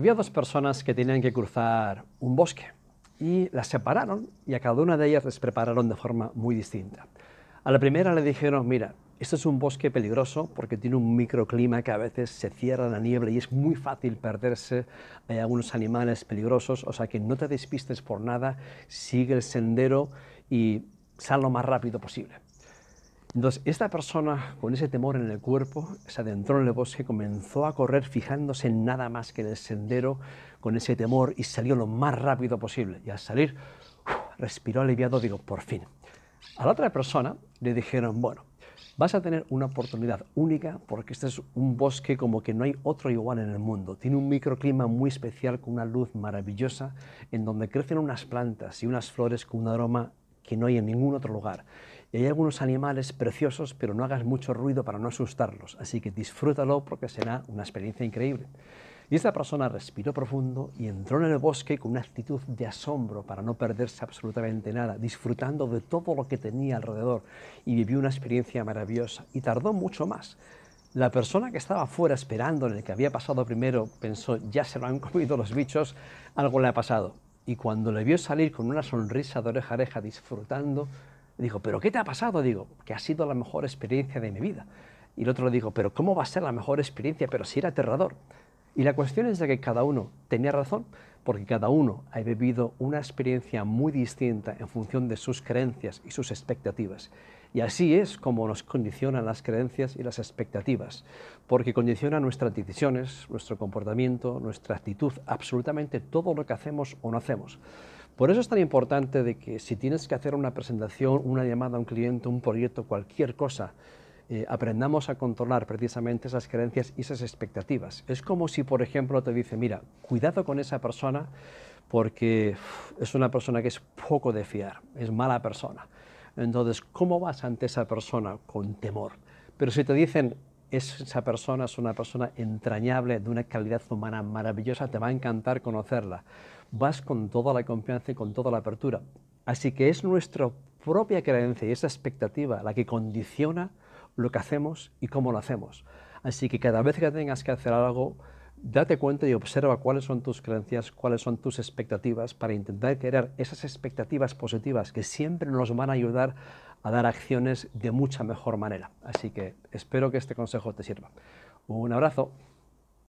Había dos personas que tenían que cruzar un bosque y las separaron y a cada una de ellas les prepararon de forma muy distinta. A la primera le dijeron, mira, este es un bosque peligroso porque tiene un microclima que a veces se cierra la niebla y es muy fácil perderse. Hay algunos animales peligrosos, o sea que no te despistes por nada, sigue el sendero y sal lo más rápido posible. Entonces, esta persona con ese temor en el cuerpo se adentró en el bosque, comenzó a correr fijándose en nada más que en el sendero con ese temor y salió lo más rápido posible. Y al salir, respiró aliviado, digo, por fin. A la otra persona le dijeron, bueno, vas a tener una oportunidad única porque este es un bosque como que no hay otro igual en el mundo. Tiene un microclima muy especial con una luz maravillosa en donde crecen unas plantas y unas flores con un aroma que no hay en ningún otro lugar. Y hay algunos animales preciosos, pero no hagas mucho ruido para no asustarlos. Así que disfrútalo porque será una experiencia increíble. Y esta persona respiró profundo y entró en el bosque con una actitud de asombro para no perderse absolutamente nada, disfrutando de todo lo que tenía alrededor y vivió una experiencia maravillosa. Y tardó mucho más. La persona que estaba afuera esperando, en el que había pasado primero, pensó, ya se lo han comido los bichos, algo le ha pasado. Y cuando le vio salir con una sonrisa de oreja a oreja disfrutando, Digo, ¿pero qué te ha pasado? Digo, que ha sido la mejor experiencia de mi vida. Y el otro le ¿pero cómo va a ser la mejor experiencia? Pero si era aterrador. Y la cuestión es de que cada uno tenía razón, porque cada uno ha vivido una experiencia muy distinta en función de sus creencias y sus expectativas. Y así es como nos condicionan las creencias y las expectativas, porque condicionan nuestras decisiones, nuestro comportamiento, nuestra actitud, absolutamente todo lo que hacemos o no hacemos. Por eso es tan importante de que si tienes que hacer una presentación, una llamada a un cliente, un proyecto, cualquier cosa, eh, aprendamos a controlar precisamente esas creencias y esas expectativas. Es como si, por ejemplo, te dice, mira, cuidado con esa persona porque es una persona que es poco de fiar, es mala persona. Entonces, ¿cómo vas ante esa persona con temor? Pero si te dicen, esa persona es una persona entrañable, de una calidad humana maravillosa, te va a encantar conocerla vas con toda la confianza y con toda la apertura. Así que es nuestra propia creencia y esa expectativa la que condiciona lo que hacemos y cómo lo hacemos. Así que cada vez que tengas que hacer algo, date cuenta y observa cuáles son tus creencias, cuáles son tus expectativas, para intentar crear esas expectativas positivas que siempre nos van a ayudar a dar acciones de mucha mejor manera. Así que espero que este consejo te sirva. Un abrazo.